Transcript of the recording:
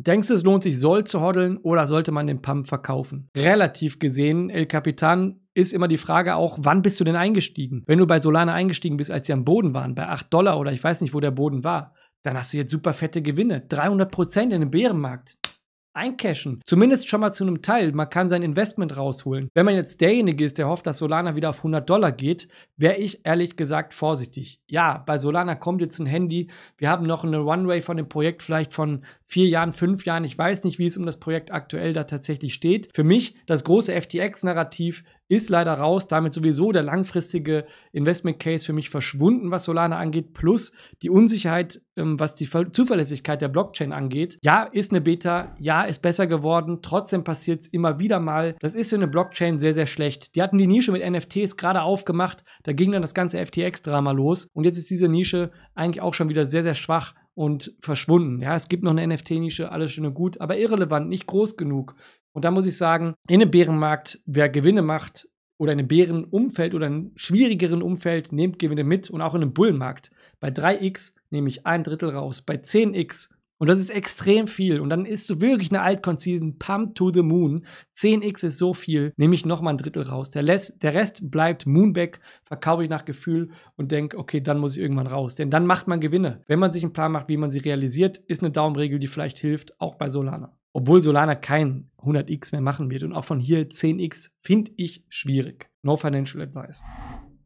Denkst du, es lohnt sich, Soll zu hodeln oder sollte man den Pump verkaufen? Relativ gesehen, El Capitan ist immer die Frage auch, wann bist du denn eingestiegen? Wenn du bei Solana eingestiegen bist, als sie am Boden waren, bei 8 Dollar oder ich weiß nicht, wo der Boden war, dann hast du jetzt super fette Gewinne. 300 Prozent in einem Bärenmarkt eincashen. Zumindest schon mal zu einem Teil. Man kann sein Investment rausholen. Wenn man jetzt derjenige ist, der hofft, dass Solana wieder auf 100 Dollar geht, wäre ich ehrlich gesagt vorsichtig. Ja, bei Solana kommt jetzt ein Handy. Wir haben noch eine Runway von dem Projekt vielleicht von vier Jahren, fünf Jahren. Ich weiß nicht, wie es um das Projekt aktuell da tatsächlich steht. Für mich das große FTX-Narrativ ist leider raus, damit sowieso der langfristige Investment Case für mich verschwunden, was Solana angeht, plus die Unsicherheit, ähm, was die Ver Zuverlässigkeit der Blockchain angeht. Ja, ist eine Beta, ja, ist besser geworden, trotzdem passiert es immer wieder mal. Das ist für eine Blockchain sehr, sehr schlecht. Die hatten die Nische mit NFTs gerade aufgemacht, da ging dann das ganze FTX-Drama los und jetzt ist diese Nische eigentlich auch schon wieder sehr, sehr schwach und verschwunden. Ja, es gibt noch eine NFT-Nische, alles schön und gut, aber irrelevant, nicht groß genug. Und da muss ich sagen, in einem Bärenmarkt, wer Gewinne macht oder in einem Bärenumfeld oder einem schwierigeren Umfeld, nehmt Gewinne mit und auch in einem Bullenmarkt. Bei 3x nehme ich ein Drittel raus, bei 10x und das ist extrem viel. Und dann ist so wirklich eine Altconseason Pump to the Moon. 10x ist so viel, nehme ich nochmal ein Drittel raus. Der, Les, der Rest bleibt Moonback, verkaufe ich nach Gefühl und denke, okay, dann muss ich irgendwann raus. Denn dann macht man Gewinne. Wenn man sich einen Plan macht, wie man sie realisiert, ist eine Daumenregel, die vielleicht hilft, auch bei Solana obwohl Solana kein 100x mehr machen wird und auch von hier 10x finde ich schwierig. No financial advice.